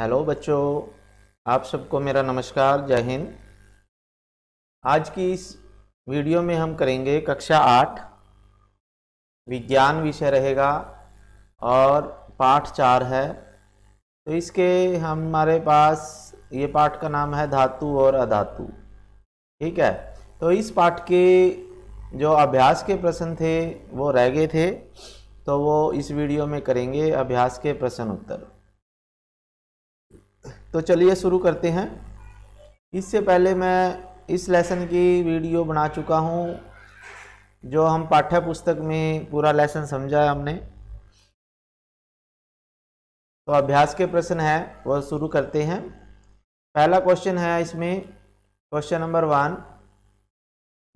hello बच्चों आप सबको मेरा नमस्कार जय हिंद आज की इस वीडियो में हम करेंगे कक्षा आठ विज्ञान विषय रहेगा और पाठ चार है तो इसके हमारे पास ये पाठ का नाम है धातु और अधातु ठीक है तो इस पाठ के जो अभ्यास के प्रश्न थे वो रह गए थे तो वो इस वीडियो में करेंगे अभ्यास के प्रश्न उत्तर तो चलिए शुरू करते हैं इससे पहले मैं इस लेसन की वीडियो बना चुका हूँ जो हम पाठ्य पुस्तक में पूरा लेसन समझा है हमने तो अभ्यास के प्रश्न है वह शुरू करते हैं पहला क्वेश्चन है इसमें क्वेश्चन नंबर वन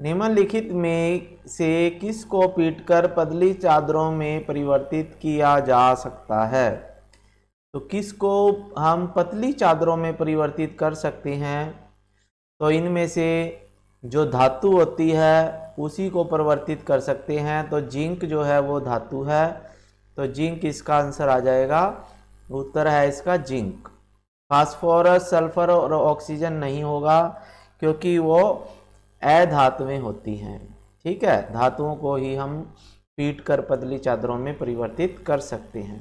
निम्नलिखित में से किसको पीटकर पदली चादरों में परिवर्तित किया जा सकता है तो किसको हम पतली चादरों में परिवर्तित कर सकते हैं तो इनमें से जो धातु होती है उसी को परिवर्तित कर सकते हैं तो जिंक जो है वो धातु है तो जिंक इसका आंसर आ जाएगा उत्तर है इसका जिंक फास्फोरस सल्फर और ऑक्सीजन नहीं होगा क्योंकि वो अधातुएँ होती हैं ठीक है धातुओं को ही हम पीट कर पतली चादरों में परिवर्तित कर सकते हैं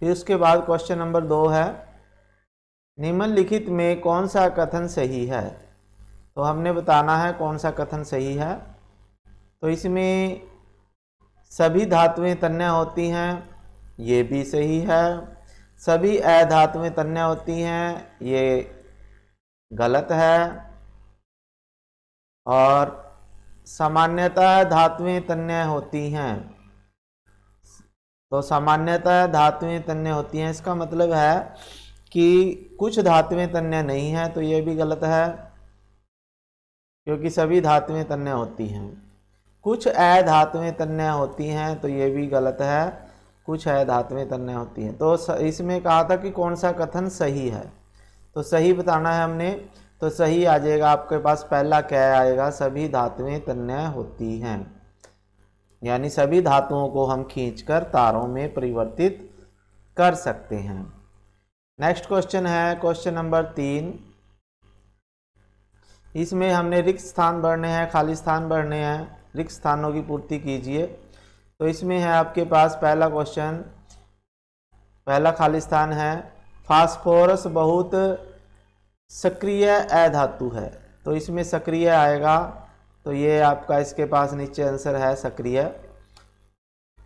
फिर उसके बाद क्वेश्चन नंबर दो है निम्नलिखित में कौन सा कथन सही है तो हमने बताना है कौन सा कथन सही है तो इसमें सभी धातुएं तन्य होती हैं ये भी सही है सभी अधातुएं तन्य होती हैं ये गलत है और सामान्यतः धातुएं तन्य होती हैं तो सामान्यतः धातुएं तन्य होती हैं इसका मतलब है कि कुछ धातुएं तन्य नहीं हैं तो ये भी गलत है क्योंकि सभी धातुएं तन्य होती हैं कुछ अ धातुएं तन्य होती हैं तो ये भी गलत है कुछ अ धातुएं तन्य होती हैं तो इसमें कहा था कि कौन सा कथन सही है तो सही बताना है हमने तो सही आ जाएगा आपके पास पहला क्या आएगा सभी धातुएं तन्य होती हैं यानी सभी धातुओं को हम खींचकर तारों में परिवर्तित कर सकते हैं नेक्स्ट क्वेश्चन है क्वेश्चन नंबर तीन इसमें हमने रिक्त स्थान भरने हैं खाली स्थान भरने हैं रिक्त स्थानों की पूर्ति कीजिए तो इसमें है आपके पास पहला क्वेश्चन पहला खाली स्थान है फास्फोरस बहुत सक्रिय अधातु है तो इसमें सक्रिय आएगा तो ये आपका इसके पास नीचे आंसर है सक्रिय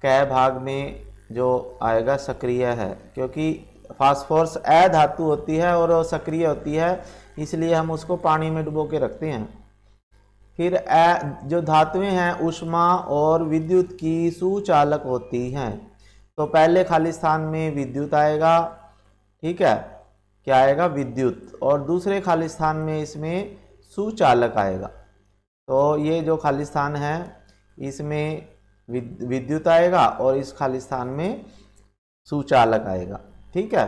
कै भाग में जो आएगा सक्रिय है क्योंकि फास्फोरस ए धातु होती है और सक्रिय होती है इसलिए हम उसको पानी में डुबो के रखते हैं फिर ए जो धातुएं हैं उष्मा और विद्युत की सुचालक होती हैं तो पहले खाली स्थान में विद्युत आएगा ठीक है क्या आएगा विद्युत और दूसरे खाली स्थान में इसमें सुचालक आएगा तो ये जो खाली स्थान है इसमें विद्युत आएगा और इस खाली स्थान में सुचालक आएगा ठीक है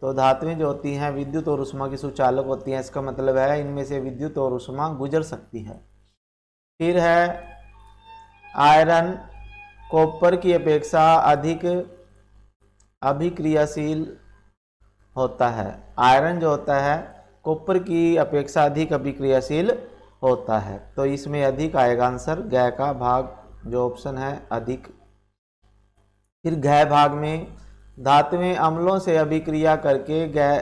तो धातुएं जो होती हैं विद्युत और उष्मा की सुचालक होती हैं इसका मतलब है इनमें से विद्युत और उष्मा गुजर सकती है फिर है आयरन कॉपर की अपेक्षा अधिक अभिक्रियाशील होता है आयरन जो होता है कॉपर की अपेक्षा अधिक अभिक्रियाशील होता है तो इसमें अधिक आएगा आंसर गय का भाग जो ऑप्शन है अधिक फिर गय भाग में धातुएं अम्लों से अभिक्रिया करके गै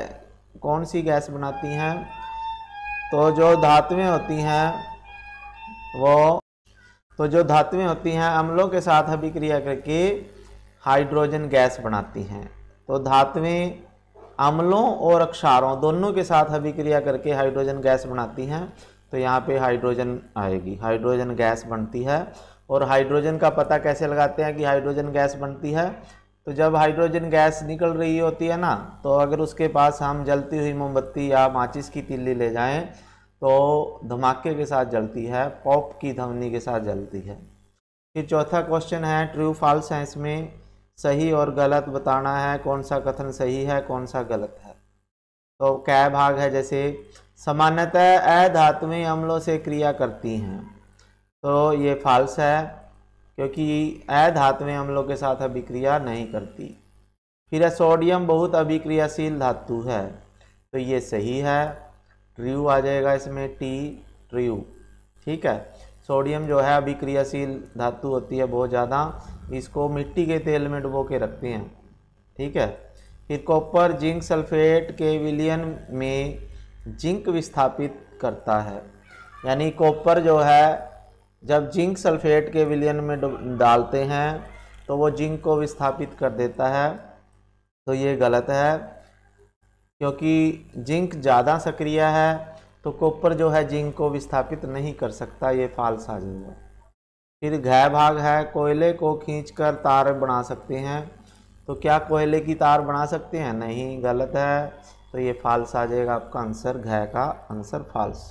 कौन सी गैस बनाती हैं तो जो धातुएं होती हैं वो तो जो धातुएं होती हैं अम्लों के साथ अभिक्रिया करके हाइड्रोजन गैस बनाती हैं तो धातुएं अम्लों और अक्षारों दोनों के साथ अभिक्रिया करके हाइड्रोजन गैस बनाती हैं तो यहाँ पे हाइड्रोजन आएगी हाइड्रोजन गैस बनती है और हाइड्रोजन का पता कैसे लगाते हैं कि हाइड्रोजन गैस बनती है तो जब हाइड्रोजन गैस निकल रही होती है ना तो अगर उसके पास हम जलती हुई मोमबत्ती या माचिस की तिल्ली ले जाएं तो धमाके के साथ जलती है पॉप की धवनी के साथ जलती है फिर चौथा क्वेश्चन है ट्रू फॉल्स है इसमें सही और गलत बताना है कौन सा कथन सही है कौन सा गलत है तो कै भाग है जैसे सामान्यतः अधातुएँ अम्लों से क्रिया करती हैं तो ये फाल्स है क्योंकि अधातुएँ अम्लों के साथ अभिक्रिया नहीं करती फिर सोडियम बहुत अभिक्रियाशील धातु है तो ये सही है ट्रियू आ जाएगा इसमें टी ट्रियू ठीक है सोडियम जो है अभिक्रियाशील धातु होती है बहुत ज़्यादा इसको मिट्टी के तेल में डुबो के रखते हैं ठीक है फिर कॉपर जिंक सल्फेट के विलियन में जिंक विस्थापित करता है यानी कॉपर जो है जब जिंक सल्फेट के विलियन में डालते हैं तो वो जिंक को विस्थापित कर देता है तो ये गलत है क्योंकि जिंक ज़्यादा सक्रिय है तो कॉपर जो है जिंक को विस्थापित नहीं कर सकता ये फाल साजिश है फिर घय भाग है कोयले को खींचकर तार बना सकते हैं तो क्या कोयले की तार बना सकते हैं नहीं गलत है तो ये फाल्स आ जाएगा आपका आंसर घ का आंसर फाल्स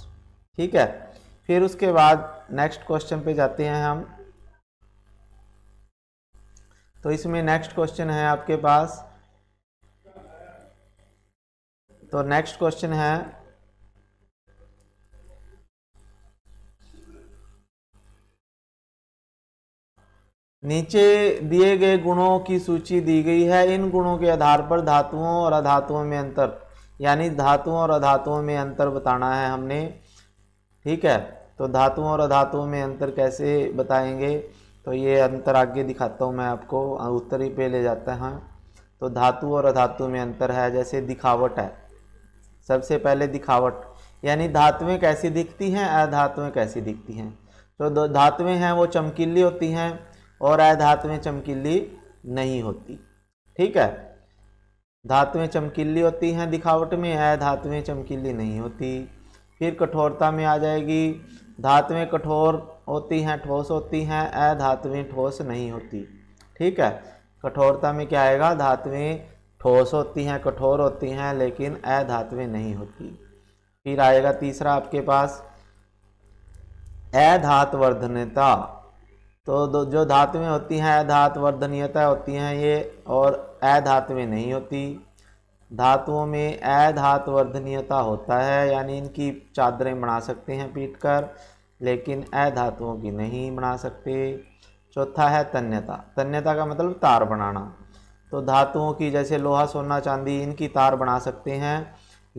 ठीक है फिर उसके बाद नेक्स्ट क्वेश्चन पे जाते हैं हम तो इसमें नेक्स्ट क्वेश्चन है आपके पास तो नेक्स्ट क्वेश्चन है नीचे दिए गए गुणों की सूची दी गई है इन गुणों के आधार पर धातुओं और अधातुओं में अंतर यानी धातुओं और अधातुओं में अंतर बताना है हमने ठीक है तो धातुओं और अधातुओं में अंतर कैसे बताएंगे तो ये अंतर आगे दिखाता हूँ मैं आपको उत्तरी पे ले जाता हूँ तो धातु और अधातु में अंतर है जैसे दिखावट है सबसे पहले दिखावट यानी धातुएं कैसी दिखती हैं अधातुएं कैसी दिखती हैं तो धातुएं हैं वो चमकीली होती हैं और अधातुएं चमकीली नहीं होती ठीक है धातुएं चमकीली होती हैं दिखावट में है धातुएं चमकीली नहीं होती फिर कठोरता में आ जाएगी धातुएं कठोर होती हैं ठोस होती हैं अ धातुएं ठोस नहीं होती ठीक है कठोरता में क्या आएगा धातुएं ठोस होती हैं कठोर होती हैं लेकिन अ धातुएं नहीं होती फिर आएगा तीसरा आपके पास अधातवर्धनता तो जो धातुएं होती हैं अधातवर्धनीयता होती हैं ये और ऐ में नहीं होती धातुओं में अधातु वर्धनीयता होता है यानी इनकी चादरें बना सकते हैं पीट कर लेकिन अधातुओं धातुओं की नहीं बना सकते चौथा है तन्यता तन्यता का मतलब तार बनाना तो धातुओं की जैसे लोहा सोना चांदी इनकी तार बना सकते हैं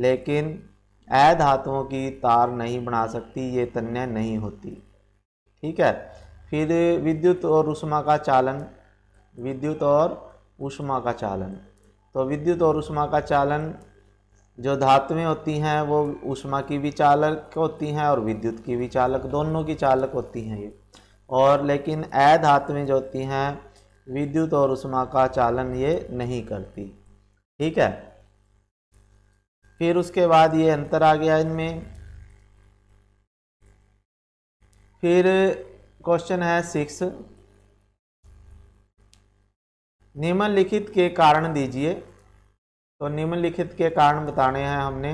लेकिन अधातुओं धातुओं की तार नहीं बना सकती ये तन्य नहीं होती ठीक है फिर विद्युत और उष्मा का चालन विद्युत और ऊष्मा का चालन तो विद्युत और ऊष्मा का चालन जो धातुएं होती हैं वो ऊष्मा की भी चालक होती हैं और विद्युत की भी चालक दोनों की चालक होती हैं ये और लेकिन ऐ धातुएं जो होती हैं विद्युत और उष्मा का चालन ये नहीं करती ठीक है फिर उसके बाद ये अंतर आ गया इनमें फिर क्वेश्चन है सिक्स निम्नलिखित के कारण दीजिए तो निम्नलिखित के कारण बताने हैं हमने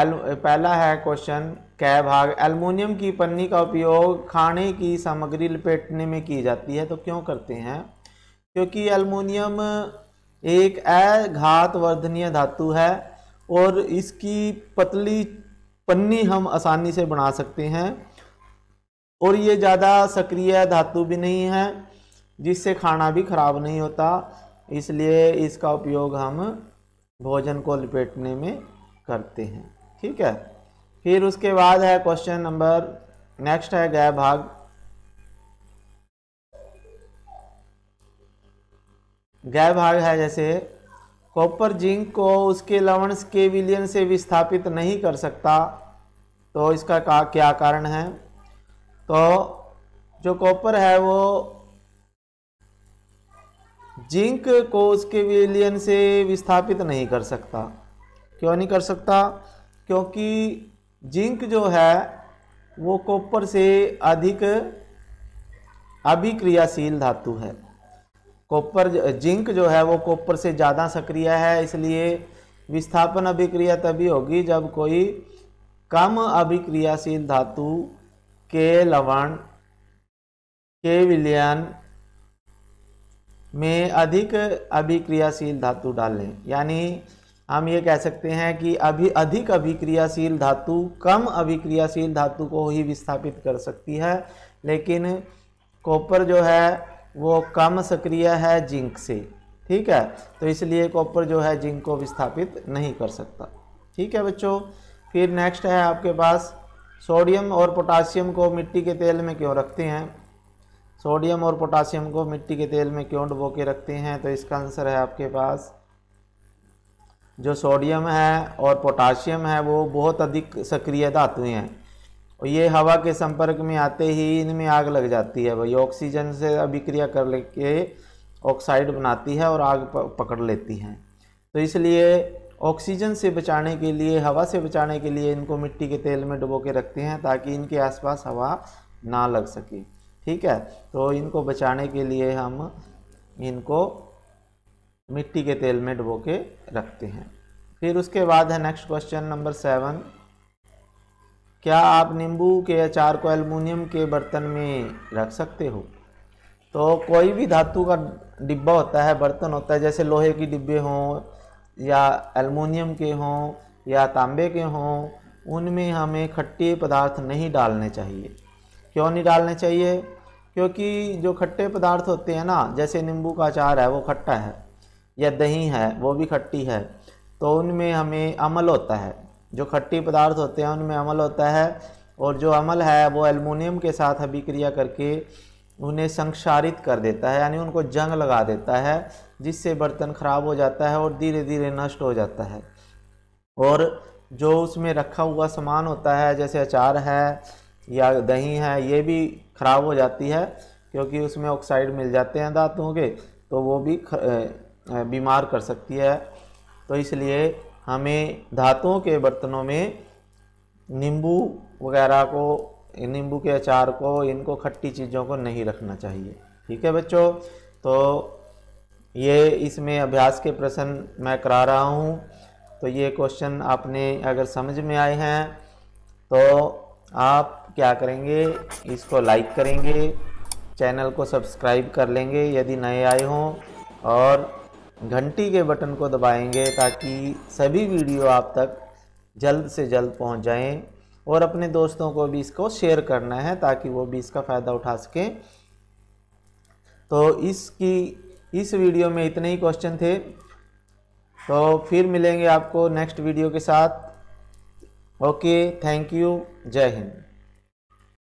एल पहला है क्वेश्चन कै भाग एल्युमिनियम की पन्नी का उपयोग खाने की सामग्री लपेटने में की जाती है तो क्यों करते हैं क्योंकि एल्युमिनियम एक अघात वर्धनीय धातु है और इसकी पतली पन्नी हम आसानी से बना सकते हैं और ये ज़्यादा सक्रिय धातु भी नहीं है जिससे खाना भी खराब नहीं होता इसलिए इसका उपयोग हम भोजन को लपेटने में करते हैं ठीक है फिर उसके बाद है क्वेश्चन नंबर नेक्स्ट है गै भाग गै भाग है जैसे कॉपर जिंक को उसके लवण के विलियन से विस्थापित नहीं कर सकता तो इसका का क्या कारण है तो जो कॉपर है वो जिंक को उसके विलियन से विस्थापित नहीं कर सकता क्यों नहीं कर सकता क्योंकि जिंक जो है वो कॉपर से अधिक अभिक्रियाशील धातु है कॉपर जिंक जो है वो कॉपर से ज़्यादा सक्रिय है इसलिए विस्थापन अभिक्रिया तभी होगी जब कोई कम अभिक्रियाशील धातु के लवण के विलयन में अधिक अभिक्रियाशील धातु डाल लें यानी हम ये कह सकते हैं कि अभी अधिक अभिक्रियाशील धातु कम अभिक्रियाशील धातु को ही विस्थापित कर सकती है लेकिन कॉपर जो है वो कम सक्रिय है जिंक से ठीक है तो इसलिए कॉपर जो है जिंक को विस्थापित नहीं कर सकता ठीक है बच्चों फिर नेक्स्ट है आपके पास सोडियम और पोटासियम को मिट्टी के तेल में क्यों रखते हैं सोडियम और पोटासियम को मिट्टी के तेल में क्यों डुबो के रखते हैं तो इसका आंसर है आपके पास जो सोडियम है और पोटाशियम है वो बहुत अधिक सक्रिय धातु हैं और ये हवा के संपर्क में आते ही इनमें आग लग जाती है भाई ऑक्सीजन से अभिक्रिया कर लेके ऑक्साइड बनाती है और आग पकड़ लेती हैं तो इसलिए ऑक्सीजन से बचाने के लिए हवा से बचाने के लिए इनको मिट्टी के तेल में डुबो के रखते हैं ताकि इनके आसपास हवा ना लग सके ठीक है तो इनको बचाने के लिए हम इनको मिट्टी के तेल में डुबो के रखते हैं फिर उसके बाद है नेक्स्ट क्वेश्चन नंबर सेवन क्या आप नींबू के अचार को एल्युमिनियम के बर्तन में रख सकते हो तो कोई भी धातु का डिब्बा होता है बर्तन होता है जैसे लोहे के डिब्बे हों या एल्युमिनियम के हों या तांबे के हों उनमें हमें खट्टे पदार्थ नहीं डालने चाहिए क्यों नहीं डालने चाहिए क्योंकि जो खट्टे पदार्थ होते हैं ना जैसे नींबू का अचार है वो खट्टा है या दही है वो भी खट्टी है तो उनमें हमें अमल होता है जो खट्टी पदार्थ होते हैं उनमें अमल होता है और जो अमल है वो एलमोनियम के साथ अभिक्रिया करके उन्हें संक्षारित कर देता है यानी उनको जंग लगा देता है जिससे बर्तन ख़राब हो जाता है और धीरे धीरे नष्ट हो जाता है और जो उसमें रखा हुआ सामान होता है जैसे अचार है या दही है ये भी ख़राब हो जाती है क्योंकि उसमें ऑक्साइड मिल जाते हैं धातुओं के तो वो भी बीमार कर सकती है तो इसलिए हमें धातुओं के बर्तनों में नींबू वगैरह को नींबू के अचार को इनको खट्टी चीज़ों को नहीं रखना चाहिए ठीक है बच्चों तो ये इसमें अभ्यास के प्रश्न मैं करा रहा हूँ तो ये क्वेश्चन आपने अगर समझ में आए हैं तो आप क्या करेंगे इसको लाइक करेंगे चैनल को सब्सक्राइब कर लेंगे यदि नए आए हों और घंटी के बटन को दबाएंगे ताकि सभी वीडियो आप तक जल्द से जल्द पहुंच जाएं और अपने दोस्तों को भी इसको शेयर करना है ताकि वो भी इसका फ़ायदा उठा सकें तो इसकी इस वीडियो में इतने ही क्वेश्चन थे तो फिर मिलेंगे आपको नेक्स्ट वीडियो के साथ ओके थैंक यू जय हिंद